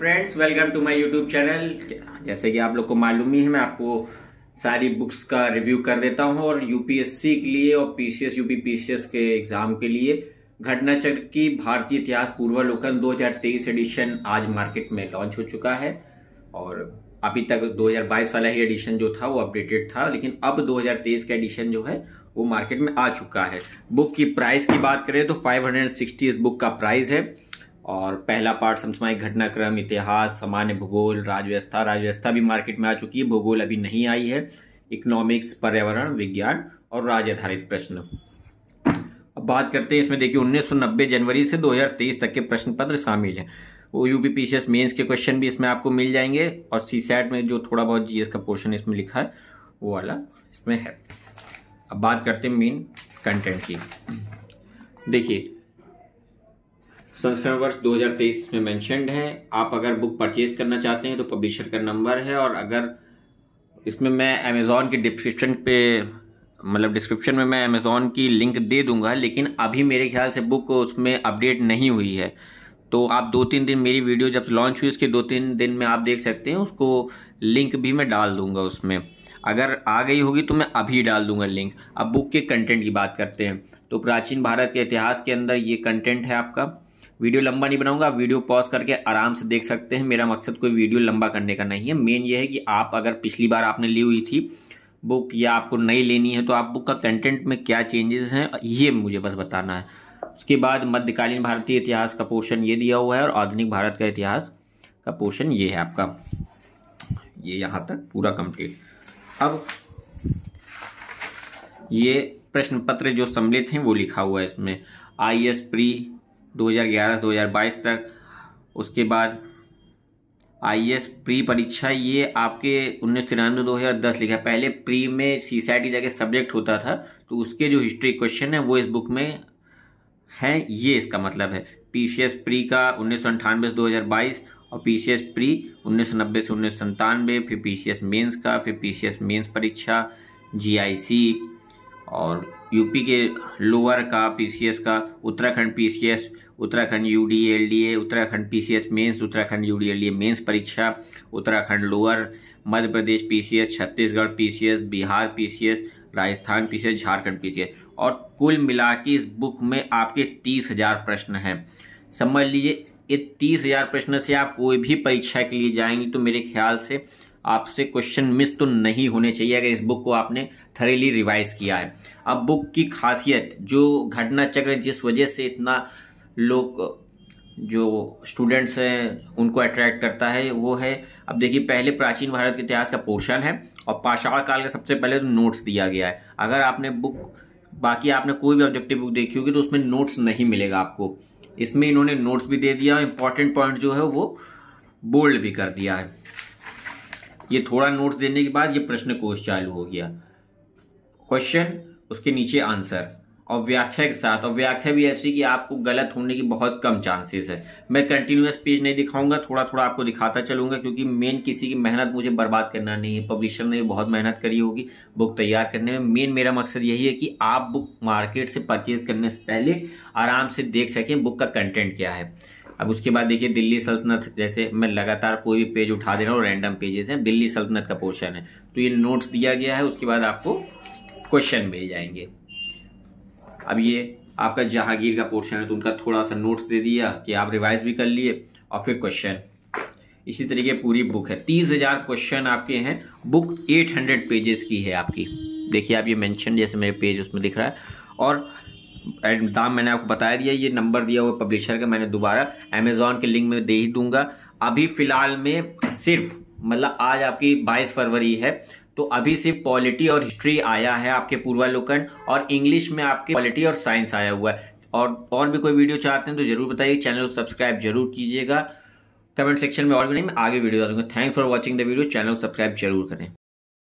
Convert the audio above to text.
friends welcome to my YouTube channel जैसे कि आप लोग को मालूम ही है मैं आपको सारी बुक्स का रिव्यू कर देता हूं और यूपीएससी के लिए और पीसीएस यूपी पीसीएस के एग्जाम के लिए घटनाचक्र की भारतीय इतिहास पूर्वालोकन 2023 एडिशन आज मार्केट में लॉन्च हो चुका है और अभी तक 2022 वाला ही एडिशन जो था वो अपडेटेड था लेकिन अब 2023 का एडिशन जो है वो मार्केट में आ चुका है बुक की प्राइस की बात करें तो 560 इस बुक का प्राइस है और पहला पार्ट समझमाए घटनाक्रम इतिहास सामान्य भूगोल राजव्यवस्था राजव्यवस्था भी मार्केट में आ चुकी है भूगोल अभी नहीं आई है इकोनॉमिक्स पर्यावरण विज्ञान और राज्य आधारित प्रश्न अब बात करते हैं इसमें देखिए उन्नीस जनवरी से 2023 तक के प्रश्न पत्र शामिल हैं वो यू पी मेंस के क्वेश्चन भी इसमें आपको मिल जाएंगे और सी में जो थोड़ा बहुत जी का पोर्शन इसमें लिखा है वो वाला इसमें है अब बात करते हैं मेन कंटेंट की देखिए संस्करण वर्ष 2023 में मैंशनड है आप अगर बुक परचेज करना चाहते हैं तो पब्लिशर का नंबर है और अगर इसमें मैं अमेज़ोन के डिस्क्रिप्शन पे मतलब डिस्क्रिप्शन में मैं अमेज़ोन की लिंक दे दूंगा लेकिन अभी मेरे ख्याल से बुक उसमें अपडेट नहीं हुई है तो आप दो तीन दिन मेरी वीडियो जब लॉन्च हुई उसके दो तीन दिन में आप देख सकते हैं उसको लिंक भी मैं डाल दूंगा उसमें अगर आ गई होगी तो मैं अभी डाल दूंगा लिंक अब बुक के कंटेंट की बात करते हैं तो प्राचीन भारत के इतिहास के अंदर ये कंटेंट है आपका वीडियो लंबा नहीं बनाऊंगा वीडियो पॉज करके आराम से देख सकते हैं मेरा मकसद कोई वीडियो लंबा करने का नहीं है मेन ये है कि आप अगर पिछली बार आपने ली हुई थी बुक या आपको नई लेनी है तो आप बुक का कंटेंट में क्या चेंजेस हैं ये मुझे बस बताना है उसके बाद मध्यकालीन भारतीय इतिहास का पोर्शन ये दिया हुआ है और आधुनिक भारत का इतिहास का पोर्शन ये है आपका ये यहाँ तक पूरा कंप्लीट अब ये प्रश्न पत्र जो सम्मिलित हैं वो लिखा हुआ है इसमें आई एस प्री 2011-2022 तक उसके बाद आई एस प्री परीक्षा ये आपके उन्नीस तिरानवे दो हज़ार दस लिखा पहले प्री में सी सी आई टी जाके सब्जेक्ट होता था तो उसके जो हिस्ट्री क्वेश्चन है वो इस बुक में हैं ये इसका मतलब है पी सी एस प्री का उन्नीस सौ अंठानवे से दो हज़ार बाईस और पी सी एस प्री उन्नीस सौ नब्बे से उन्नीस सौ सन्तानवे फिर पी सी एस मेन्स का फिर पी सी एस मेन्स परीक्षा जी आई सी और यूपी के लोअर का पीसीएस का Uttarakhand PCS Uttarakhand U A Uttarakhand PCS mains Uttarakhand U A mains परीक्षा Uttarakhand lower Madhya Pradesh PCS Chhattisgarh PCS Bihar PCS Rajasthan PCS Jharkhand PCS और कुल मिला के इस बुक में आपके तीस हजार प्रश्न हैं समझ लीजिए ये तीस हजार प्रश्न से आप कोई भी परीक्षा के लिए जाएंगे तो मेरे ख्याल से आपसे क्वेश्चन मिस तो नहीं होने चाहिए अगर इस बुक को आपने थरेली रिवाइज किया है अब बुक की खासियत जो घटना चक्र जिस वजह से इतना लोग जो स्टूडेंट्स हैं उनको अट्रैक्ट करता है वो है अब देखिए पहले प्राचीन भारत के इतिहास का पोर्शन है और पाषाण काल का सबसे पहले तो नोट्स दिया गया है अगर आपने बुक बाकी आपने कोई भी ऑब्जेक्टिव बुक देखी होगी तो उसमें नोट्स नहीं मिलेगा आपको इसमें इन्होंने नोट्स भी दे दिया और इम्पॉर्टेंट पॉइंट जो है वो बोल्ड भी कर दिया है ये थोड़ा नोट्स देने के बाद ये प्रश्न कोश चालू हो गया क्वेश्चन उसके नीचे आंसर और व्याख्या के साथ और व्याख्या भी ऐसी कि आपको गलत होने की बहुत कम चांसेस है मैं कंटिन्यूस पेज नहीं दिखाऊंगा थोड़ा थोड़ा आपको दिखाता चलूंगा क्योंकि मेन किसी की मेहनत मुझे बर्बाद करना नहीं है पब्लिशर ने भी बहुत मेहनत करी होगी बुक तैयार करने में मेन मेरा मकसद यही है कि आप बुक मार्केट से परचेज करने से पहले आराम से देख सकें बुक का कंटेंट क्या है अब उसके बाद देखिए दिल्ली सल्तनत जैसे मैं लगातार कोई भी पेज उठा दे रहा हूँ रैंडम पेजेस हैं दिल्ली सल्तनत का पोर्शन है तो ये नोट्स दिया गया है उसके बाद आपको क्वेश्चन मिल जाएंगे अब ये आपका जहांगीर का पोर्शन है तो उनका थोड़ा सा नोट्स दे दिया कि आप रिवाइज भी कर लिए और फिर क्वेश्चन इसी तरीके पूरी बुक है तीस हज़ार क्वेश्चन आपके हैं बुक एट हंड्रेड पेजेस की है आपकी देखिए आप ये मेंशन जैसे मेरे पेज उसमें दिख रहा है और दाम मैंने आपको बता दिया ये नंबर दिया हुआ पब्लिशर का मैंने दोबारा अमेज़ॉन के लिंक में दे ही दूंगा अभी फ़िलहाल में सिर्फ मतलब आज आपकी 22 फरवरी है तो अभी सिर्फ पॉलिटी और हिस्ट्री आया है आपके पूर्वालोकन और इंग्लिश में आपके पॉलिटी और साइंस आया हुआ है और और भी कोई वीडियो चाहते हैं तो ज़रूर बताइए चैनल को सब्सक्राइब जरूर कीजिएगा कमेंट सेक्शन में और भी नहीं मैं आगे वीडियो डालूंगा thanks for watching the video channel को सब्सक्राइब जरूर करें